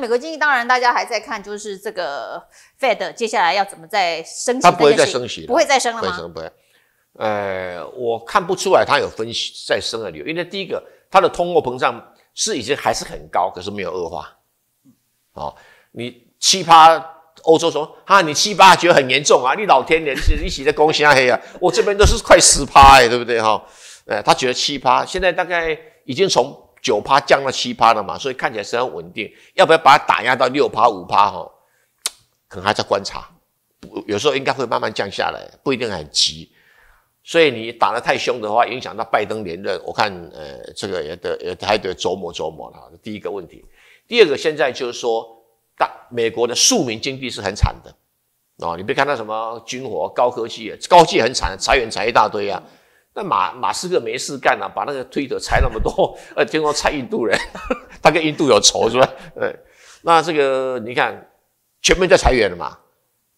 美国经济当然，大家还在看，就是这个 Fed 接下来要怎么再升息？它不会再升息，不会再升了吗？不会，不会。呃，我看不出来它有分析再升的理由，因为第一个，它的通货膨胀是已经还是很高，可是没有恶化。哦，你七葩欧洲说，哈，你七葩，觉得很严重啊？你老天是一起在攻啊，黑啊？我这边都是快十趴哎，对不对哈？呃，他觉得七葩。现在大概已经从。九趴降到七趴了嘛，所以看起来是很稳定。要不要把它打压到六趴、五趴？哈，可能还在观察。有时候应该会慢慢降下来，不一定很急。所以你打得太凶的话，影响到拜登连任，我看呃，这个也得也还得琢磨琢磨了。第一个问题。第二个，现在就是说，大美国的庶民经济是很惨的啊！你别看到什么军火、高科技，高科技很惨，裁员裁一大堆啊。那马马斯克没事干了，把那个推特裁那么多，呃，听说裁印度人，他跟印度有仇是吧？对，那这个你看，全面在裁员了嘛？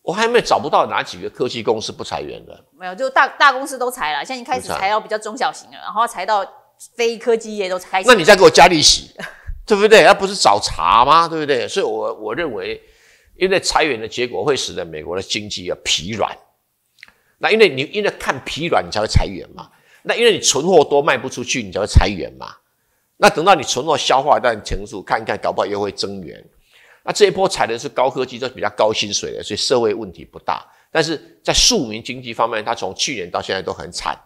我还没找不到哪几个科技公司不裁员的。没有，就大大公司都裁了，现在开始裁到比较中小型了，然后裁到非科技业都裁。那你再给我加利息，对不对？那不是找茬吗？对不对？所以，我我认为，因为裁员的结果会使得美国的经济啊疲软。那因为你因为看疲软，你才会裁员嘛。那因为你存货多卖不出去，你才会裁员嘛。那等到你存货消化段成熟，看一看搞不好又会增员。那这一波裁的是高科技，都是比较高薪水的，所以社会问题不大。但是在庶民经济方面，他从去年到现在都很惨。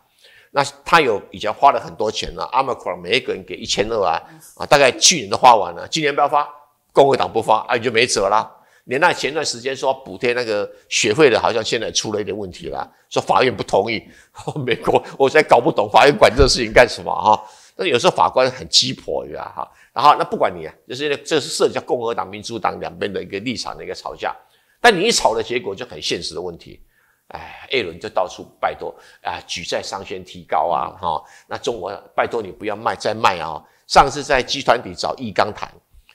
那他有以前花了很多钱了 a m t r o 每一个人给一千二啊啊，大概去年都花完了，今年不要发，共和党不发，你就没辙了。连那前段时间说补贴那个学费的，好像现在出了一点问题了，说法院不同意。美国我现在搞不懂法院管这个事情干什么哈。但有时候法官很鸡婆，呀哈。然后那不管你，啊，就是这是涉及到共和党、民主党两边的一个立场的一个吵架。但你一吵的结果就很现实的问题。哎，艾伦就到处拜托啊，举债上限提高啊，哈。那中国拜托你不要卖再卖啊。上次在集团里找易纲谈，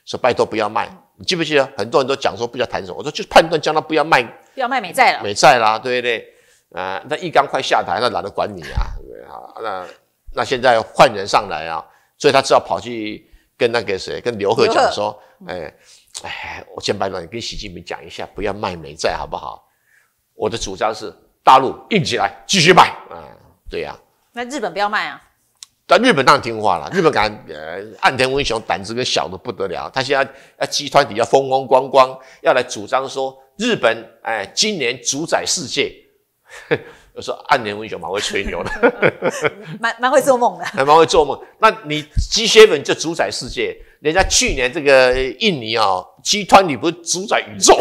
说拜托不要卖。你记不记得很多人都讲说不要谈什么？我说就判断叫他不要卖，不要卖美债了，美债啦，对不对？啊，那一刚快下台，他懒得管你啊，对啊，那那现在换人上来啊，所以他只好跑去跟那个谁，跟刘贺讲说，哎哎，我先拜托你跟习近平讲一下，不要卖美债好不好？我的主张是大陆硬起来，继续卖，啊，对呀。那日本不要卖啊。但日本当然听话了。日本敢呃，岸田文雄胆子跟小的不得了。他现在要集团底下风风光光，要来主张说日本哎，今年主宰世界。我 说岸田文雄蛮会吹牛的，蛮蛮会做梦的，蛮 蛮会做梦。那你 G7 本就主宰世界，人家去年这个印尼啊，集团你不是主宰宇宙？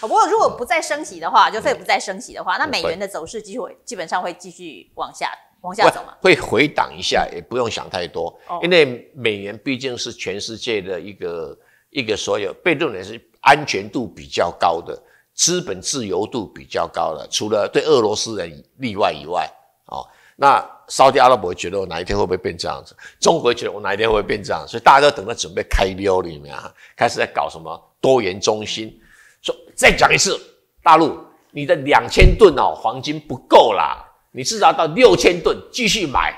不过如果不再升息的话，就再不再升息的话，那美元的走势继续基本上会继续往下。往下走嘛，会回档一下，也不用想太多，因为美元毕竟是全世界的一个一个所有，被认为是安全度比较高的，资本自由度比较高的，除了对俄罗斯人例外以外哦，那沙特阿拉伯觉得我哪一天会不会变这样子？中国觉得我哪一天会不会变这样？所以大家都等着准备开溜里面，开始在搞什么多元中心。说再讲一次，大陆你的两千吨哦黄金不够啦。你至少到六千吨，继续买，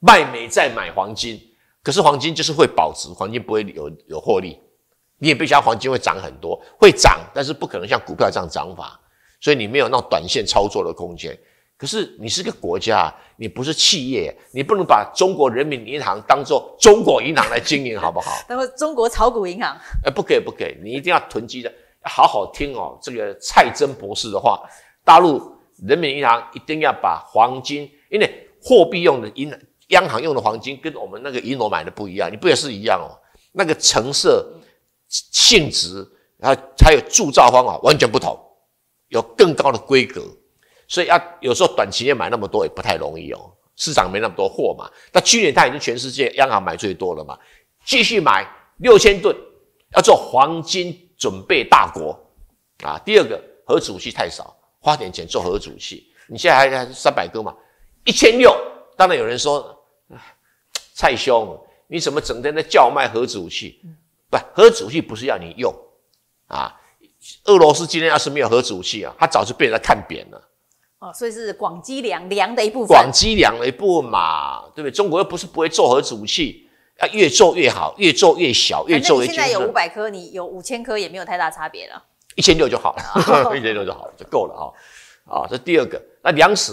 卖美再买黄金，可是黄金就是会保值，黄金不会有有获利，你也不想黄金会涨很多，会涨，但是不可能像股票这样涨法，所以你没有那短线操作的空间。可是你是个国家，你不是企业，你不能把中国人民银行当做中国银行来经营，好不好？当做中国炒股银行？哎，不给不给，你一定要囤积的，好好听哦。这个蔡真博士的话，大陆。人民银行一定要把黄金，因为货币用的银央行用的黄金跟我们那个银楼买的不一样，你不也是一样哦？那个成色、性质，然后还有铸造方法完全不同，有更高的规格，所以要有时候短期内买那么多也不太容易哦。市场没那么多货嘛。那去年它已经全世界央行买最多了嘛，继续买六千吨，要做黄金准备大国啊。第二个，核武器太少。花点钱做核武器，你现在还还三百颗嘛？一千六，当然有人说，蔡兄，你怎么整天在叫卖核武器？不，核武器不是要你用啊。俄罗斯今天要是没有核武器啊，他早就被人看扁了。哦，所以是广积粮粮的一部分。广积粮的一部分嘛，对不对？中国又不是不会做核武器，啊，越做越好，越做越小，越做越。反现在有五百颗，你有五千颗也没有太大差别了。一千六就好了，一千六就好了，就够了哈。啊，这第二个，那粮食、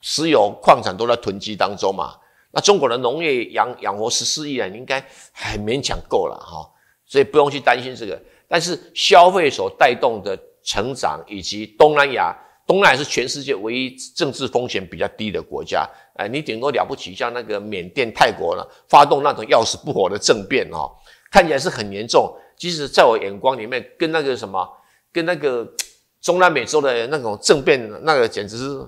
石油、矿产都在囤积当中嘛。那中国的农业养养活十四亿人，应该很勉强够了哈。所以不用去担心这个。但是消费所带动的成长，以及东南亚，东南亚是全世界唯一政治风险比较低的国家。哎，你顶多了不起，像那个缅甸、泰国呢，发动那种要死不活的政变哦，看起来是很严重。即使在我眼光里面，跟那个什么。跟那个中南美洲的那种政变，那个简直是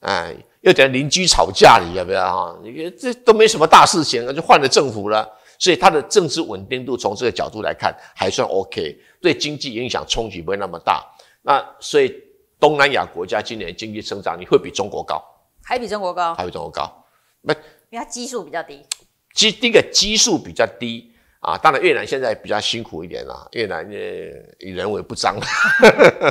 哎，又点邻居吵架，你要不要哈？你这都没什么大事，情，那就换了政府了。所以它的政治稳定度从这个角度来看还算 OK，对经济影响冲击不会那么大。那所以东南亚国家今年经济增长你会比中国高，还比中国高，还比中国高。那因为它基数比较低，基一个基数比较低。啊，当然越南现在比较辛苦一点了。越南以人为不彰，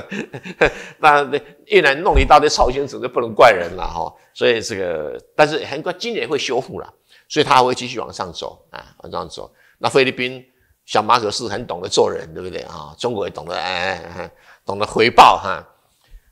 那越南弄一大堆草族子，不能怪人了哈。所以这个，但是很快今年会修复了，所以它会继续往上走啊，往上走。那菲律宾小马可是很懂得做人，对不对啊？中国也懂得哎哎懂得回报哈。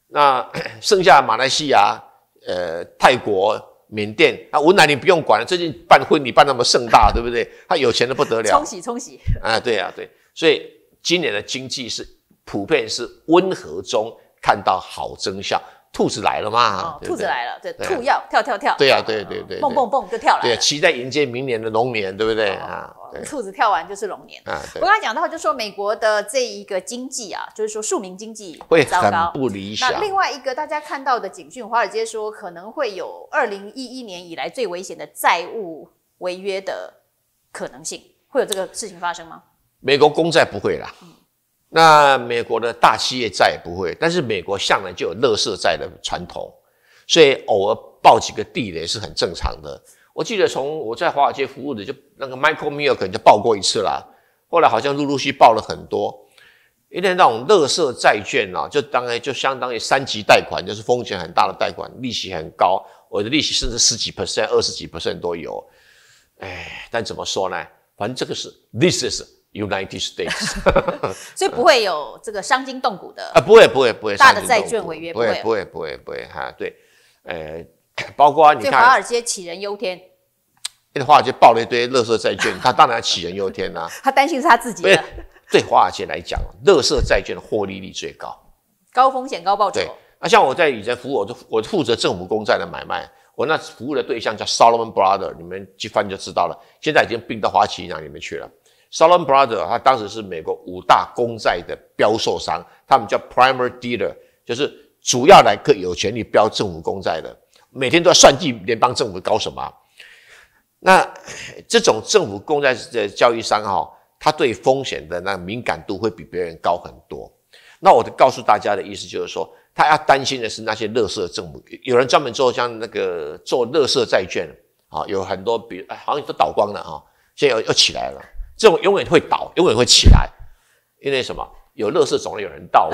那 剩下马来西亚呃泰国。缅甸啊，文莱你不用管了，最近办婚礼办那么盛大，对不对？他有钱的不得了，冲洗冲洗。啊，对啊，对，所以今年的经济是普遍是温和中看到好真相。兔子来了嘛？兔子来了，对，兔要跳跳跳。对呀，对对对，蹦蹦蹦就跳了。对，期待迎接明年的龙年，对不对啊？兔子跳完就是龙年啊。我刚才讲的话就说，美国的这一个经济啊，就是说庶民经济会糟糕不理想。那另外一个大家看到的警讯，华尔街说可能会有二零一一年以来最危险的债务违约的可能性，会有这个事情发生吗？美国公债不会啦。那美国的大企业债不会，但是美国向来就有乐色债的传统，所以偶尔爆几个地雷是很正常的。我记得从我在华尔街服务的，就那个 Michael m i l k e 就爆过一次啦，后来好像陆陆续爆了很多。因为那种乐色债券啊，就当然就相当于三级贷款，就是风险很大的贷款，利息很高，我的利息甚至十几 percent、二十几 percent 都有。哎，但怎么说呢？反正这个是 this is。United States，所以不会有这个伤筋动骨的啊，不会不会不会大的债券违约不会不会不会不会哈，对，呃，包括你看华尔街杞人忧天，那华尔街爆了一堆垃圾债券，他当然杞人忧天啦，他担心是他自己的。对华尔街来讲，垃圾债券的获利率最高，高风险高报酬。对，那像我在以前服务，我我负责政府公债的买卖，我那服务的对象叫 Solomon b r o t h e r 你们去翻就知道了，现在已经并到花旗银行里面去了。s o l o m o n b r o t h e r 他当时是美国五大公债的标售商，他们叫 Primary Dealer，就是主要来客有权利标政府公债的，每天都要算计联邦政府搞什么。那这种政府公债的交易商哈，他对风险的那敏感度会比别人高很多。那我告诉大家的意思就是说，他要担心的是那些乐色政府，有人专门做像那个做乐色债券啊，有很多，比如好像都倒光了啊，现在又又起来了。这种永远会倒，永远会起来，因为什么？有乐色，总得有人倒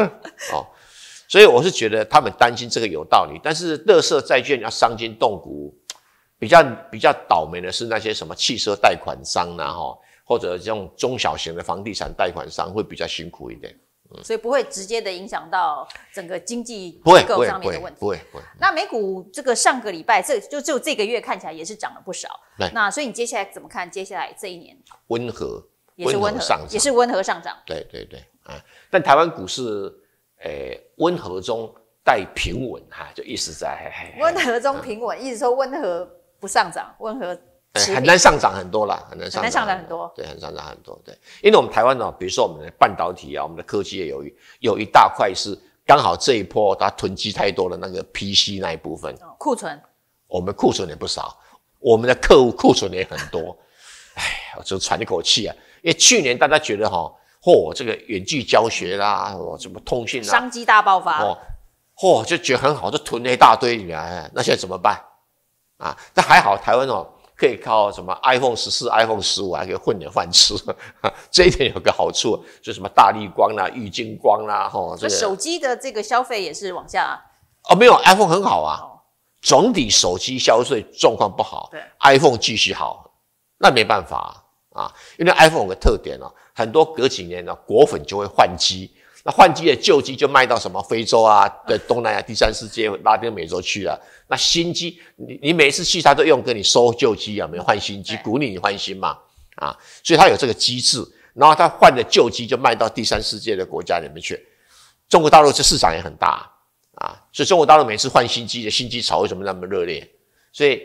哦。所以我是觉得他们担心这个有道理，但是乐色债券要伤筋动骨，比较比较倒霉的是那些什么汽车贷款商啊、哈，或者这种中小型的房地产贷款商会比较辛苦一点。所以不会直接的影响到整个经济结构上面的问题，不会不会。那美股这个上个礼拜，这就就这个月看起来也是涨了不少。那所以你接下来怎么看？接下来这一年温和，也是温和上涨，也是温和上涨。对对对，啊，但台湾股市诶，温和中带平稳哈，就一直在温和中平稳，一直说温和不上涨，温和。很难上涨很多啦，很难上涨很多，对，很难上涨很多，对，因为我们台湾呢，比如说我们的半导体啊，我们的科技也有一有一大块是刚好这一波它囤积太多的那个 PC 那一部分库存，我们库存也不少，我们的客户库存也很多，哎，我就喘一口气啊，因为去年大家觉得哈，嚯，这个远距教学啦，什么通讯啦，商机大爆发哦，嚯，就觉得很好，就囤了一大堆起来，那现在怎么办啊？那还好台湾哦。可以靠什么 iPhone 十四、iPhone 十五还可以混点饭吃，这一点有个好处，就什么大力光啦、郁金光啦，哈。那手机的这个消费也是往下。哦，没有 iPhone 很好啊，总体手机消费状况不好。对，iPhone 继续好，那没办法啊，因为 iPhone 有个特点呢，很多隔几年呢果粉就会换机。那换机的旧机就卖到什么非洲啊、的东南亚、第三世界、拉丁美洲去了。那新机，你你每次去，他都用跟你收旧机啊，没换新机，鼓励你换新嘛，啊，所以他有这个机制。然后他换的旧机就卖到第三世界的国家里面去。中国大陆这市场也很大啊，所以中国大陆每次换新机的新机潮为什么那么热烈？所以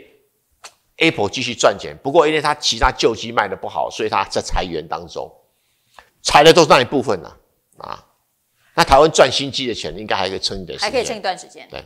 Apple 继续赚钱。不过因为他其他旧机卖的不好，所以他在裁员当中，裁的都是那一部分呢，啊。那台湾赚新机的钱，应该还可以撑一间，还可以撑一段时间，对。